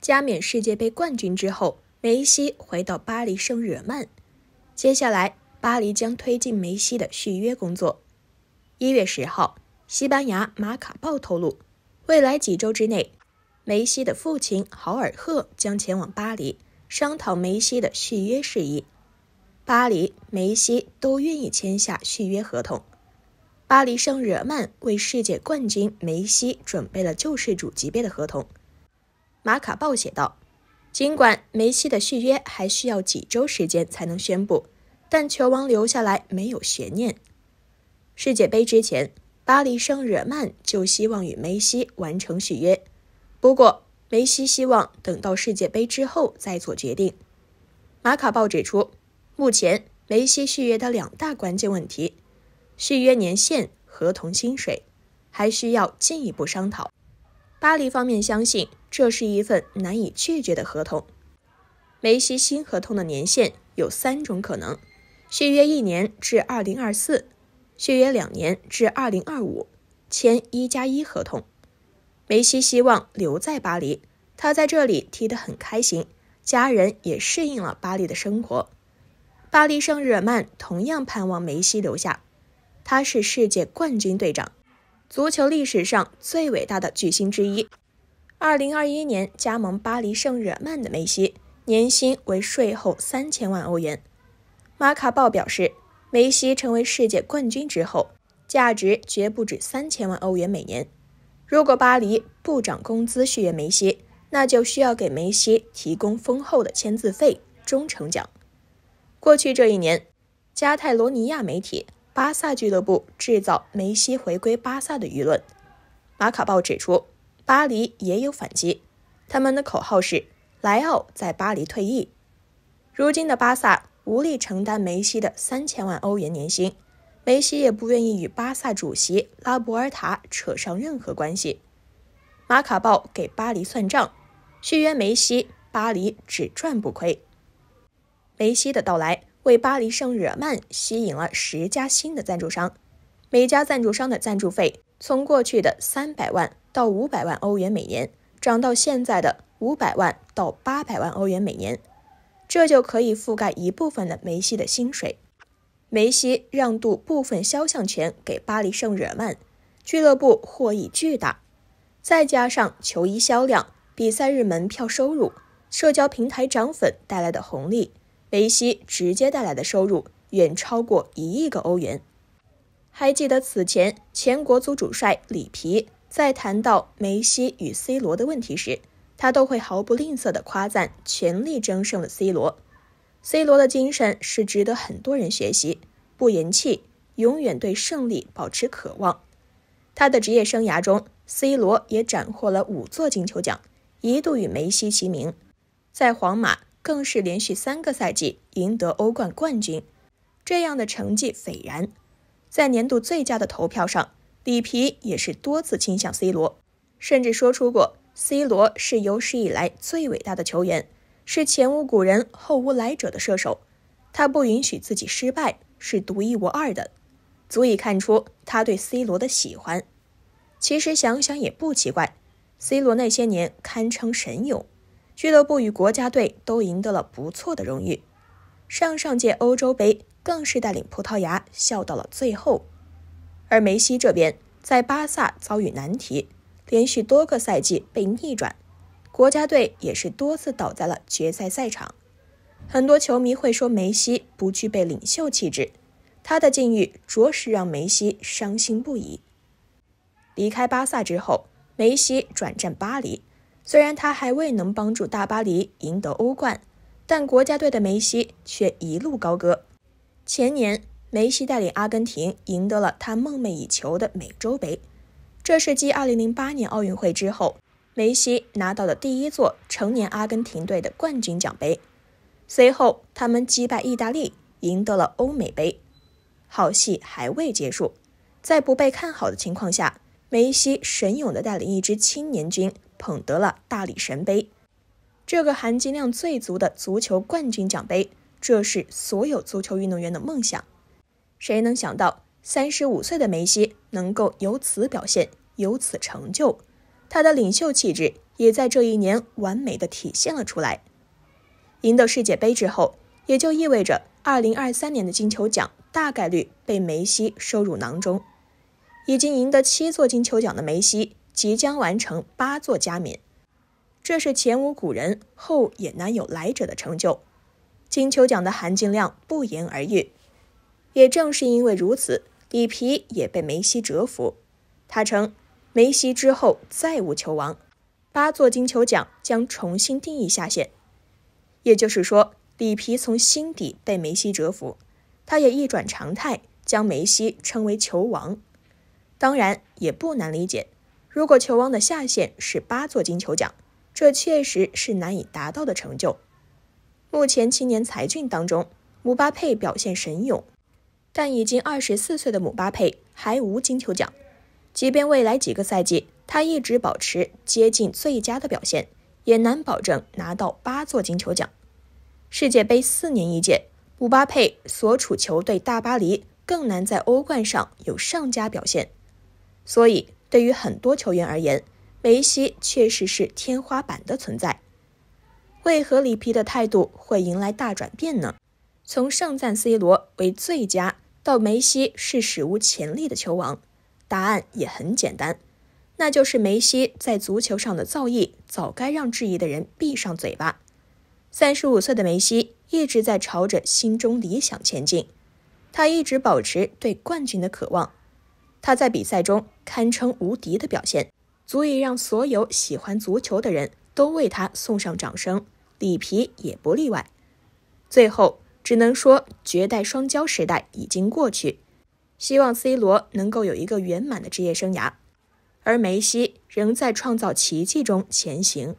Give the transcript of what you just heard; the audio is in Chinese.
加冕世界杯冠军之后，梅西回到巴黎圣日耳曼。接下来，巴黎将推进梅西的续约工作。一月十号，西班牙《马卡报》透露，未来几周之内，梅西的父亲豪尔赫将前往巴黎，商讨梅西的续约事宜。巴黎、梅西都愿意签下续约合同。巴黎圣日耳曼为世界冠军梅西准备了救世主级别的合同。马卡报写道：“尽管梅西的续约还需要几周时间才能宣布，但球王留下来没有悬念。世界杯之前，巴黎圣日耳曼就希望与梅西完成续约，不过梅西希望等到世界杯之后再做决定。”马卡报指出，目前梅西续约的两大关键问题：续约年限、合同薪水，还需要进一步商讨。巴黎方面相信，这是一份难以拒绝的合同。梅西新合同的年限有三种可能：续约一年至2024，续约两年至2025，签一加一合同。梅西希望留在巴黎，他在这里踢得很开心，家人也适应了巴黎的生活。巴黎圣日耳曼同样盼望梅西留下，他是世界冠军队长。足球历史上最伟大的巨星之一，二零二一年加盟巴黎圣日耳曼的梅西，年薪为税后三千万欧元。马卡报表示，梅西成为世界冠军之后，价值绝不止三千万欧元每年。如果巴黎不涨工资续约梅西，那就需要给梅西提供丰厚的签字费、忠诚奖。过去这一年，加泰罗尼亚媒体。巴萨俱乐部制造梅西回归巴萨的舆论。马卡报指出，巴黎也有反击，他们的口号是“莱奥在巴黎退役”。如今的巴萨无力承担梅西的三千万欧元年薪，梅西也不愿意与巴萨主席拉博尔塔扯上任何关系。马卡报给巴黎算账，续约梅西，巴黎只赚不亏。梅西的到来。为巴黎圣日耳曼吸引了十家新的赞助商，每家赞助商的赞助费从过去的三百万到五百万欧元每年，涨到现在的五百万到八百万欧元每年，这就可以覆盖一部分的梅西的薪水。梅西让渡部分肖像权给巴黎圣日耳曼俱乐部，获益巨大。再加上球衣销量、比赛日门票收入、社交平台涨粉带来的红利。梅西直接带来的收入远超过一亿个欧元。还记得此前前国足主帅里皮在谈到梅西与 C 罗的问题时，他都会毫不吝啬地夸赞全力争胜的 C 罗。C 罗的精神是值得很多人学习，不言弃，永远对胜利保持渴望。他的职业生涯中，C 罗也斩获了五座金球奖，一度与梅西齐名，在皇马。更是连续三个赛季赢得欧冠冠军，这样的成绩斐然。在年度最佳的投票上，里皮也是多次倾向 C 罗，甚至说出过：“C 罗是有史以来最伟大的球员，是前无古人后无来者的射手。他不允许自己失败，是独一无二的。”足以看出他对 C 罗的喜欢。其实想想也不奇怪，C 罗那些年堪称神勇。俱乐部与国家队都赢得了不错的荣誉，上上届欧洲杯更是带领葡萄牙笑到了最后。而梅西这边在巴萨遭遇难题，连续多个赛季被逆转，国家队也是多次倒在了决赛赛场。很多球迷会说梅西不具备领袖气质，他的境遇着实让梅西伤心不已。离开巴萨之后，梅西转战巴黎。虽然他还未能帮助大巴黎赢得欧冠，但国家队的梅西却一路高歌。前年，梅西带领阿根廷赢得了他梦寐以求的美洲杯，这是继2008年奥运会之后，梅西拿到的第一座成年阿根廷队的冠军奖杯。随后，他们击败意大利，赢得了欧美杯。好戏还未结束，在不被看好的情况下，梅西神勇的带领一支青年军。捧得了大力神杯，这个含金量最足的足球冠军奖杯，这是所有足球运动员的梦想。谁能想到，三十五岁的梅西能够由此表现，由此成就？他的领袖气质也在这一年完美的体现了出来。赢得世界杯之后，也就意味着二零二三年的金球奖大概率被梅西收入囊中。已经赢得七座金球奖的梅西。即将完成八座加冕，这是前无古人后也难有来者的成就。金球奖的含金量不言而喻，也正是因为如此，里皮也被梅西折服。他称梅西之后再无球王，八座金球奖将重新定义下限。也就是说，里皮从心底被梅西折服，他也一转常态，将梅西称为球王。当然，也不难理解。如果球王的下限是八座金球奖，这确实是难以达到的成就。目前青年才俊当中，姆巴佩表现神勇，但已经二十四岁的姆巴佩还无金球奖。即便未来几个赛季他一直保持接近最佳的表现，也难保证拿到八座金球奖。世界杯四年一届，姆巴佩所处球队大巴黎更难在欧冠上有上佳表现，所以。对于很多球员而言，梅西确实是天花板的存在。为何里皮的态度会迎来大转变呢？从盛赞 C 罗为最佳到梅西是史无前例的球王，答案也很简单，那就是梅西在足球上的造诣早该让质疑的人闭上嘴巴。三十五岁的梅西一直在朝着心中理想前进，他一直保持对冠军的渴望。他在比赛中堪称无敌的表现，足以让所有喜欢足球的人都为他送上掌声，里皮也不例外。最后只能说，绝代双骄时代已经过去，希望 C 罗能够有一个圆满的职业生涯，而梅西仍在创造奇迹中前行。